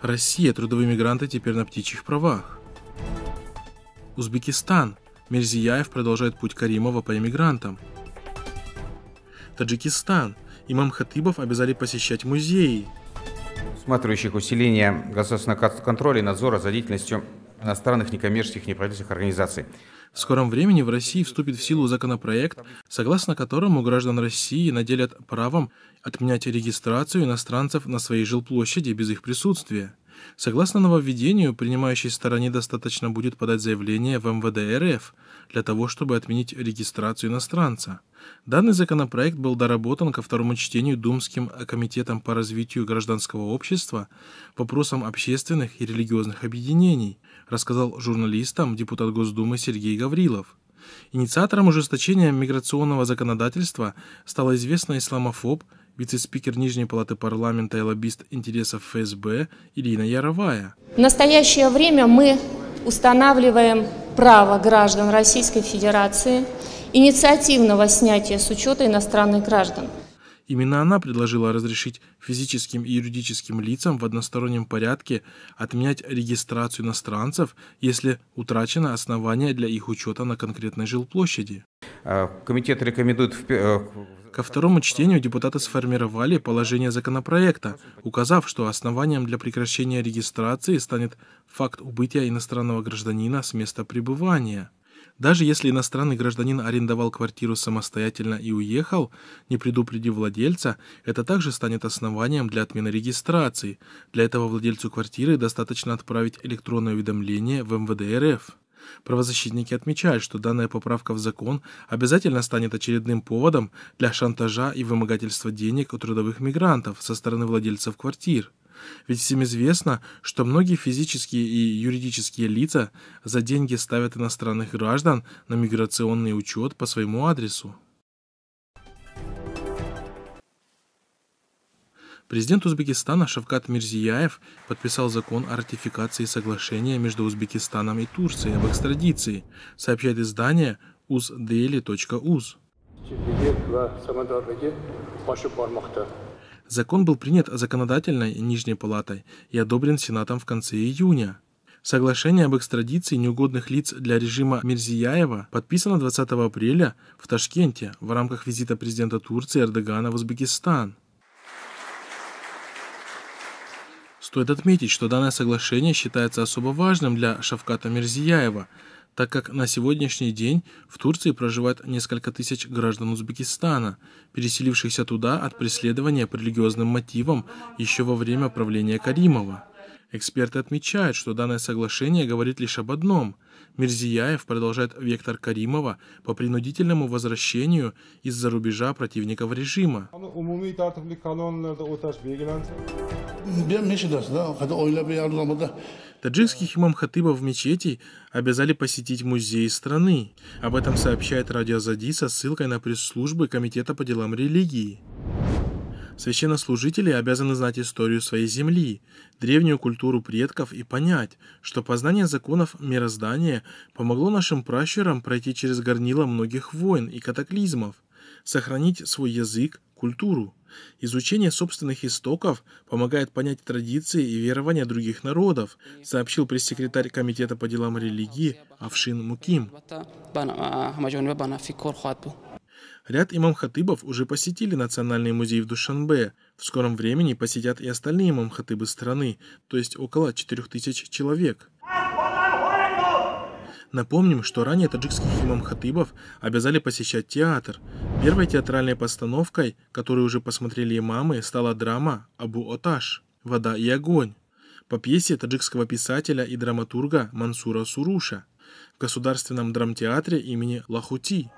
Россия, трудовые мигранты теперь на птичьих правах. Узбекистан. Мерзияев продолжает путь Каримова по иммигрантам. Таджикистан. Имам Хатыбов обязали посещать музеи. Усматривающих усиление государственного контроля и надзора за деятельностью иностранных некоммерческих неправительственных организаций. В скором времени в России вступит в силу законопроект, согласно которому граждан России наделят правом отменять регистрацию иностранцев на своей жилплощади без их присутствия. Согласно нововведению, принимающей стороне достаточно будет подать заявление в МВД РФ для того, чтобы отменить регистрацию иностранца. Данный законопроект был доработан ко второму чтению Думским комитетом по развитию гражданского общества вопросам общественных и религиозных объединений, рассказал журналистам депутат Госдумы Сергей Гаврилов. Инициатором ужесточения миграционного законодательства стала известная исламофоб вице-спикер Нижней палаты парламента и лоббист интересов ФСБ Ирина Яровая. В настоящее время мы устанавливаем право граждан Российской Федерации инициативного снятия с учета иностранных граждан. Именно она предложила разрешить физическим и юридическим лицам в одностороннем порядке отменять регистрацию иностранцев, если утрачено основание для их учета на конкретной жилплощади. Э, комитет рекомендует... Э, Ко второму чтению депутаты сформировали положение законопроекта, указав, что основанием для прекращения регистрации станет факт убытия иностранного гражданина с места пребывания. Даже если иностранный гражданин арендовал квартиру самостоятельно и уехал, не предупредив владельца, это также станет основанием для отмены регистрации. Для этого владельцу квартиры достаточно отправить электронное уведомление в МВД РФ. Правозащитники отмечают, что данная поправка в закон обязательно станет очередным поводом для шантажа и вымогательства денег у трудовых мигрантов со стороны владельцев квартир. Ведь всем известно, что многие физические и юридические лица за деньги ставят иностранных граждан на миграционный учет по своему адресу. Президент Узбекистана Шавкат Мирзияев подписал закон о ратификации соглашения между Узбекистаном и Турцией об экстрадиции, сообщает издание uzdaily.uz. Закон был принят законодательной Нижней палатой и одобрен Сенатом в конце июня. Соглашение об экстрадиции неугодных лиц для режима Мирзияева подписано 20 апреля в Ташкенте в рамках визита президента Турции Эрдогана в Узбекистан. Стоит отметить, что данное соглашение считается особо важным для Шавката Мирзияева, так как на сегодняшний день в Турции проживает несколько тысяч граждан Узбекистана, переселившихся туда от преследования по религиозным мотивам еще во время правления Каримова. Эксперты отмечают, что данное соглашение говорит лишь об одном. Мирзияев продолжает вектор Каримова по принудительному возвращению из-за рубежа противников режима. Таджикских имам-хатыбов мечети обязали посетить музей страны. Об этом сообщает Радио Зади со ссылкой на пресс-службы Комитета по делам религии. Священнослужители обязаны знать историю своей земли, древнюю культуру предков и понять, что познание законов мироздания помогло нашим пращурам пройти через горнило многих войн и катаклизмов, сохранить свой язык, культуру. Изучение собственных истоков помогает понять традиции и верования других народов, сообщил пресс-секретарь Комитета по делам религии Авшин Муким. Ряд имам-хатыбов уже посетили Национальный музей в Душанбе. В скором времени посетят и остальные имам-хатыбы страны, то есть около 4000 человек. Напомним, что ранее таджикских имам-хатыбов обязали посещать театр. Первой театральной постановкой, которую уже посмотрели имамы, стала драма «Абу Оташ» «Вода и огонь» по пьесе таджикского писателя и драматурга Мансура Суруша в Государственном драмтеатре имени Лахути.